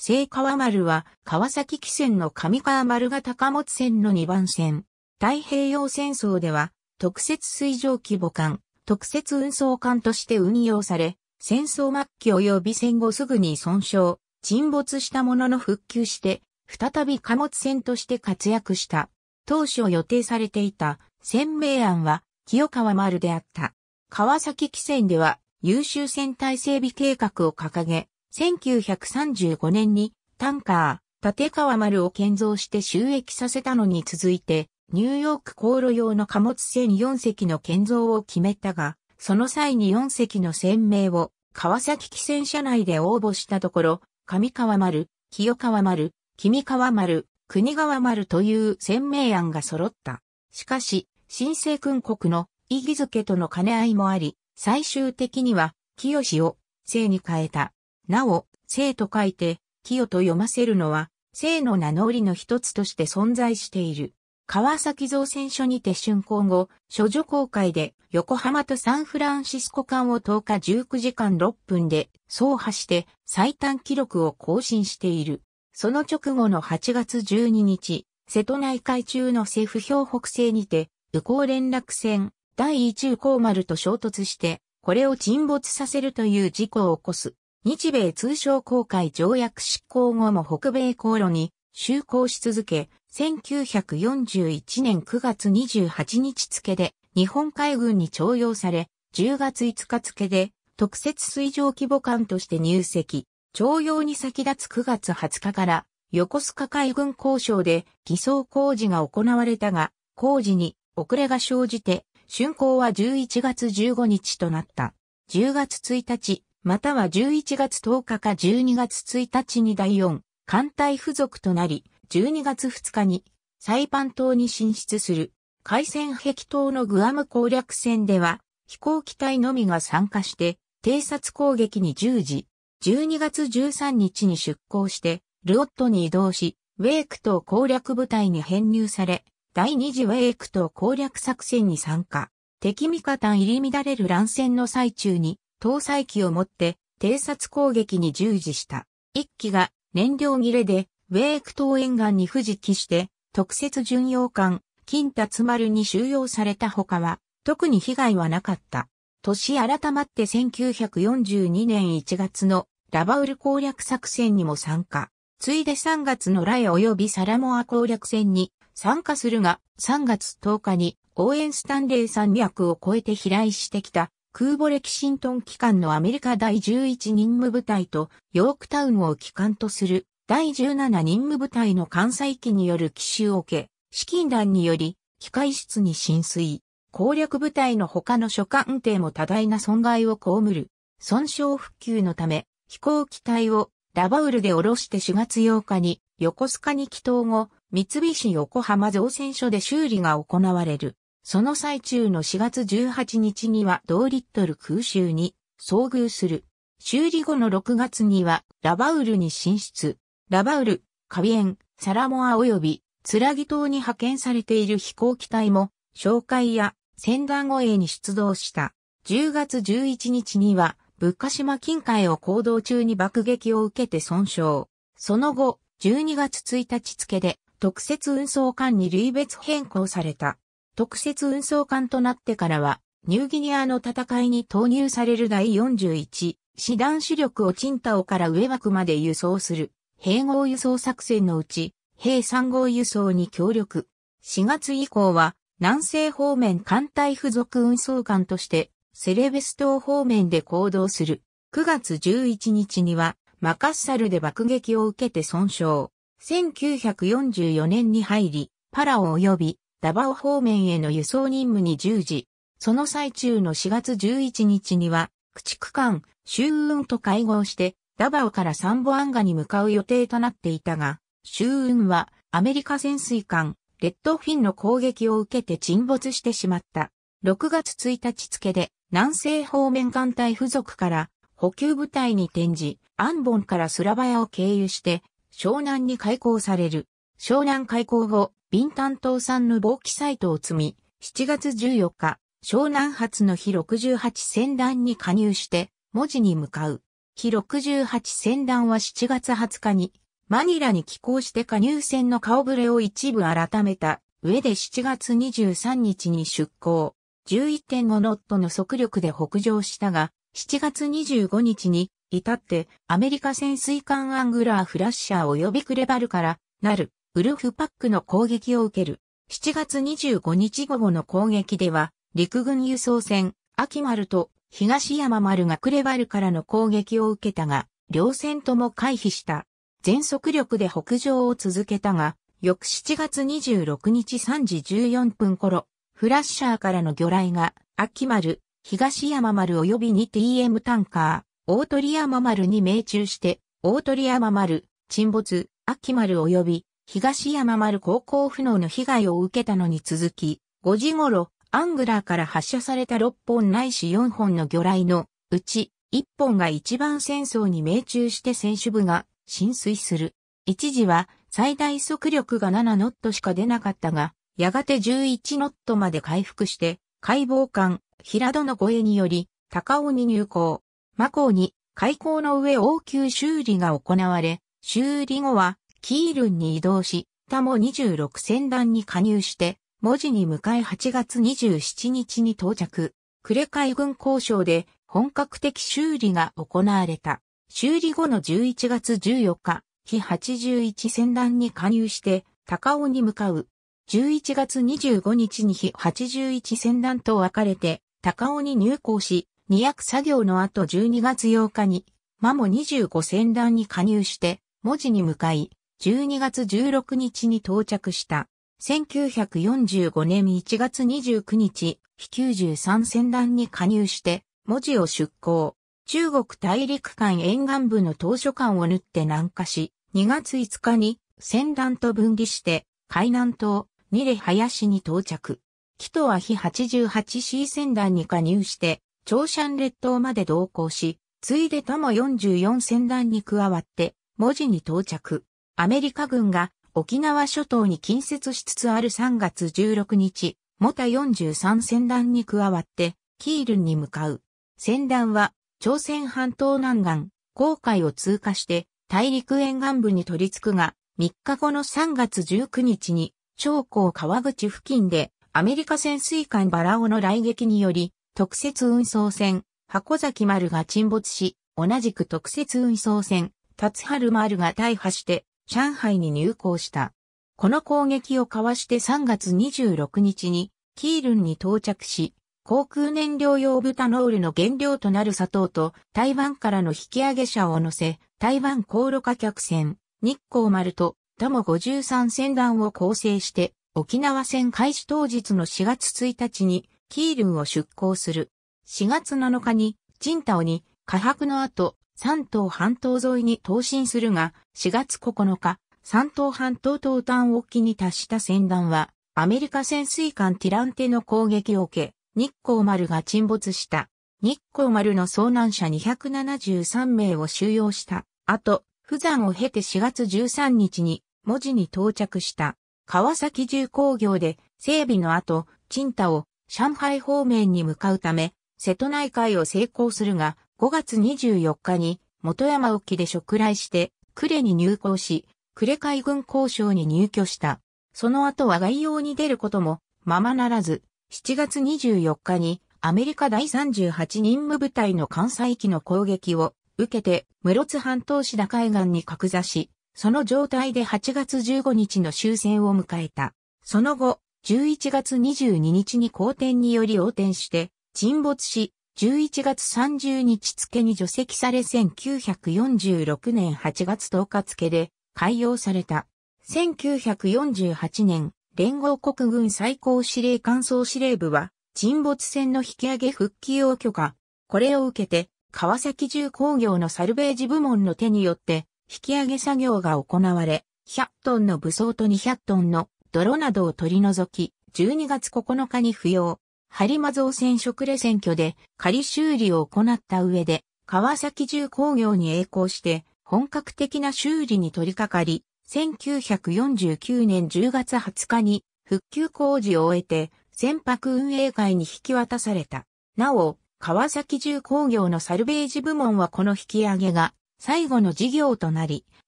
聖川丸は川崎汽船の上川丸が高本船の2番線。太平洋戦争では特設水上機母艦、特設運送艦として運用され、戦争末期及び戦後すぐに損傷、沈没したものの復旧して、再び貨物船として活躍した。当初予定されていた鮮明案は清川丸であった。川崎汽船では優秀船体整備計画を掲げ、1935年にタンカー、立川丸を建造して収益させたのに続いて、ニューヨーク航路用の貨物船4隻の建造を決めたが、その際に4隻の船名を川崎汽船社内で応募したところ、上川丸、清川丸、君川丸、国川丸という船名案が揃った。しかし、新生君国の意義づけとの兼ね合いもあり、最終的には、清を、姓に変えた。なお、生と書いて、清と読ませるのは、生の名乗りの一つとして存在している。川崎造船所にて竣工後、諸女公開で横浜とサンフランシスコ間を10日19時間6分で走破して最短記録を更新している。その直後の8月12日、瀬戸内海中の政府標北西にて、右高連絡船第一右高丸と衝突して、これを沈没させるという事故を起こす。日米通商公開条約執行後も北米航路に就航し続け、1941年9月28日付で日本海軍に徴用され、10月5日付で特設水上規模艦として入籍。徴用に先立つ9月20日から横須賀海軍交渉で偽装工事が行われたが、工事に遅れが生じて、竣工は11月15日となった。10月1日、または11月10日か12月1日に第4、艦隊付属となり、12月2日にサイパン島に進出する。海戦壁島のグアム攻略戦では、飛行機隊のみが参加して、偵察攻撃に従事。12月13日に出港して、ルオットに移動し、ウェイク島攻略部隊に編入され、第2次ウェイク島攻略作戦に参加。敵味方入り乱れる乱戦の最中に、搭載機を持って偵察攻撃に従事した。一機が燃料切れでウェーク島沿岸に不時期して特設巡洋艦金達丸に収容された他は特に被害はなかった。年改まって1942年1月のラバウル攻略作戦にも参加。ついで3月のラエ及びサラモア攻略戦に参加するが3月10日に応援スタンレー山脈を越えて飛来してきた空母歴キシントン機関のアメリカ第11任務部隊とヨークタウンを機関とする第17任務部隊の艦載機による奇襲を受け、資金弾により機械室に浸水。攻略部隊の他の所管艇も多大な損害を被る。損傷復旧のため、飛行機体をラバウルで降ろして4月8日に横須賀に帰投後、三菱横浜造船所で修理が行われる。その最中の4月18日には同リットル空襲に遭遇する。修理後の6月にはラバウルに進出。ラバウル、カビエン、サラモア及び、ツラギ島に派遣されている飛行機隊も、紹介や船団護衛に出動した。10月11日には、ブッカ島近海を行動中に爆撃を受けて損傷。その後、12月1日付で特設運送艦に類別変更された。特設運送艦となってからは、ニューギニアの戦いに投入される第41、師団主力をチンタオから上枠まで輸送する、併合輸送作戦のうち、兵3号輸送に協力。4月以降は、南西方面艦隊付属運送艦として、セレベス島方面で行動する。9月11日には、マカッサルで爆撃を受けて損傷。1944年に入り、パラオ及びダバオ方面への輸送任務に従事、その最中の4月11日には、駆逐艦、周運と会合して、ダバオからサンボアンガに向かう予定となっていたが、周運はアメリカ潜水艦、レッドフィンの攻撃を受けて沈没してしまった。6月1日付で、南西方面艦隊付属から補給部隊に転じ、アンボンからスラバヤを経由して、湘南に開港される。湘南開港後、ビン担当さんの防気サイトを積み、7月14日、湘南発の日68船団に加入して、文字に向かう。日68船団は7月20日に、マニラに寄港して加入船の顔ぶれを一部改めた上で7月23日に出港。11.5ノットの速力で北上したが、7月25日に、至ってアメリカ潜水艦アングラーフラッシャー及びクレバルから、なるウルフパックの攻撃を受ける。7月25日午後の攻撃では、陸軍輸送船、秋丸と東山丸がクレバルからの攻撃を受けたが、両船とも回避した。全速力で北上を続けたが、翌7月26日3時14分頃、フラッシャーからの魚雷が、秋丸、東山丸及び2 TM タンカー、大鳥山丸に命中して、大鳥山丸、沈没、秋丸及び東山丸高校不能の被害を受けたのに続き、5時頃、アングラーから発射された6本ないし4本の魚雷のうち1本が一番戦争に命中して選手部が浸水する。一時は最大速力が7ノットしか出なかったが、やがて11ノットまで回復して、解剖艦、平戸の護衛により、高尾に入港。魔港に、海溝の上応急修理が行われ、修理後は、キールンに移動し、タモ26船団に加入して、文字に向かい8月27日に到着。呉海軍交渉で本格的修理が行われた。修理後の11月14日、非81船団に加入して、高尾に向かう。11月25日に非81船団と分かれて、高尾に入港し、2役作業の後12月8日に、マモ25船団に加入して、文字に向かい、12月16日に到着した。1945年1月29日、飛93船団に加入して、文字を出港。中国大陸間沿岸部の当初間を縫って南下し、2月5日に船団と分離して、海南島、ニレ林に到着。木とは日 88C 船団に加入して、長シャン列島まで同行し、ついでとも44船団に加わって、文字に到着。アメリカ軍が沖縄諸島に近接しつつある3月16日、モタ43戦団に加わって、キールンに向かう。戦団は、朝鮮半島南岸、航海を通過して、大陸沿岸部に取り付くが、3日後の3月19日に、長江川口付近で、アメリカ潜水艦バラオの来撃により、特設運送船、箱崎丸が沈没し、同じく特設運送船、達春丸が大破して、上海に入港した。この攻撃をかわして3月26日にキールンに到着し、航空燃料用ブタノールの原料となる砂糖と台湾からの引き上げ車を乗せ、台湾航路化客船、日光丸とダモ53船団を構成して、沖縄戦開始当日の4月1日にキールンを出港する。4月7日に、チンタオに、火白の後、山東半島沿いに投進するが、4月9日、山東半島東端沖に達した船団は、アメリカ潜水艦ティランテの攻撃を受け、日光丸が沈没した。日光丸の遭難者273名を収容した。後、不山を経て4月13日に、文字に到着した。川崎重工業で整備の後、鎮太を上海方面に向かうため、瀬戸内海を成功するが、5月24日に元山沖で触来して、呉に入港し、呉海軍交渉に入居した。その後は外洋に出ることもままならず、7月24日にアメリカ第38任務部隊の関西機の攻撃を受けて、室津半島市田海岸に格座し、その状態で8月15日の終戦を迎えた。その後、11月22日に好転により横転して、沈没し、11月30日付に除籍され1946年8月10日付で開用された。1948年、連合国軍最高司令官総司令部は、沈没船の引き上げ復帰を許可。これを受けて、川崎重工業のサルベージ部門の手によって、引き上げ作業が行われ、100トンの武装と200トンの泥などを取り除き、12月9日に不要、播磨造船職レ選挙で仮修理を行った上で、川崎重工業に栄光して、本格的な修理に取り掛かり、1949年10月20日に復旧工事を終えて船舶運営会に引き渡された。なお、川崎重工業のサルベージ部門はこの引き上げが最後の事業となり、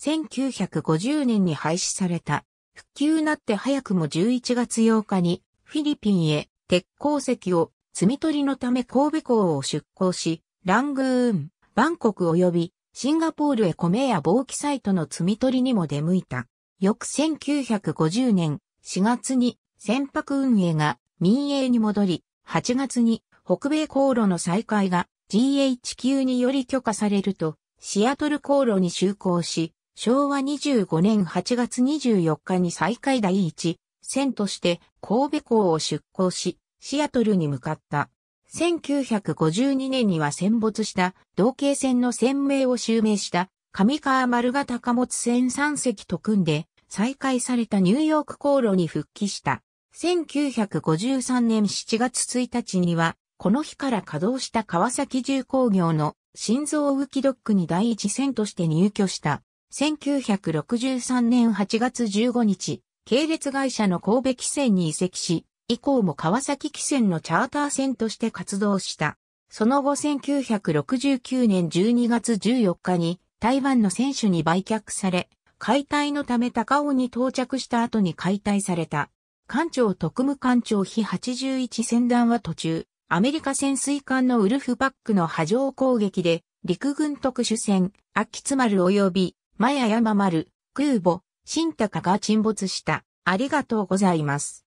1950年に廃止された。復旧なって早くも11月8日にフィリピンへ鉄鉱石を積み取りのため神戸港を出港し、ラングーン、バンコク及びシンガポールへ米や防気サイトの積み取りにも出向いた。翌1950年4月に船舶運営が民営に戻り、8月に北米航路の再開が GHQ により許可されると、シアトル航路に就航し、昭和25年8月24日に再開第1、船として神戸港を出港し、シアトルに向かった。1952年には戦没した同型船の船名を襲名した上川丸型貨物船3隻と組んで再開されたニューヨーク航路に復帰した。1953年7月1日には、この日から稼働した川崎重工業の心臓浮きドックに第一線として入居した。1963年8月15日、系列会社の神戸汽船に移籍し、以降も川崎汽船のチャーター船として活動した。その後1969年12月14日に台湾の選手に売却され、解体のため高尾に到着した後に解体された。艦長特務艦長比81船団は途中、アメリカ潜水艦のウルフパックの波状攻撃で、陸軍特殊船、秋津丸及び、マヤ山丸、空母、新高が沈没した。ありがとうございます。